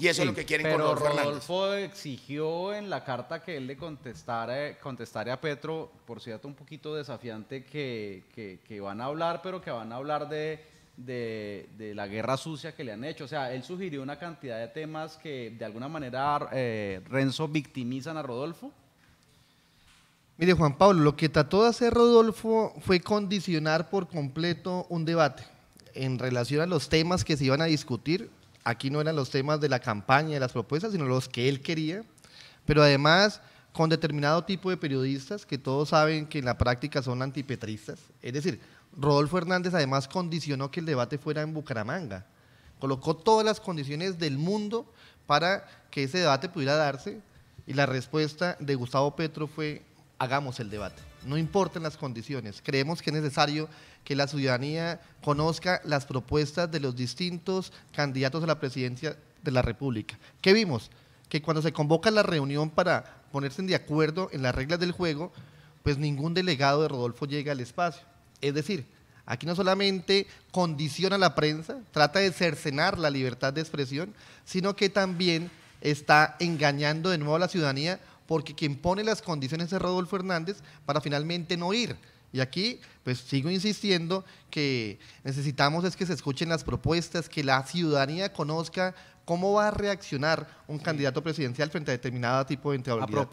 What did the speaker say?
Y eso es lo que quieren con Rodolfo, Rodolfo exigió en la carta que él le contestara, a Petro, por cierto, un poquito desafiante, que, que, van a hablar, pero que van a hablar de, de, la guerra sucia que le han hecho. O sea, él sugirió una cantidad de temas que de alguna manera eh, Renzo victimizan a Rodolfo. Mire, Juan Pablo, lo que trató de hacer Rodolfo fue condicionar por completo un debate en relación a los temas que se iban a discutir Aquí no eran los temas de la campaña, de las propuestas, sino los que él quería, pero además con determinado tipo de periodistas que todos saben que en la práctica son antipetristas. Es decir, Rodolfo Hernández además condicionó que el debate fuera en Bucaramanga. Colocó todas las condiciones del mundo para que ese debate pudiera darse y la respuesta de Gustavo Petro fue hagamos el debate. No importan las condiciones. Creemos que es necesario que la ciudadanía conozca las propuestas de los distintos candidatos a la presidencia de la República. ¿Qué vimos? Que cuando se convoca la reunión para ponerse de acuerdo en las reglas del juego, pues ningún delegado de Rodolfo llega al espacio. Es decir, Aquí no solamente condiciona la prensa, trata de cercenar la libertad de expresión, sino que también está engañando de nuevo a la ciudadanía porque quien pone las condiciones es Rodolfo Hernández para finalmente no ir. Y aquí, pues sigo insistiendo que necesitamos es que se escuchen las propuestas, que la ciudadanía conozca cómo va a reaccionar un candidato presidencial frente a determinado tipo de entidad.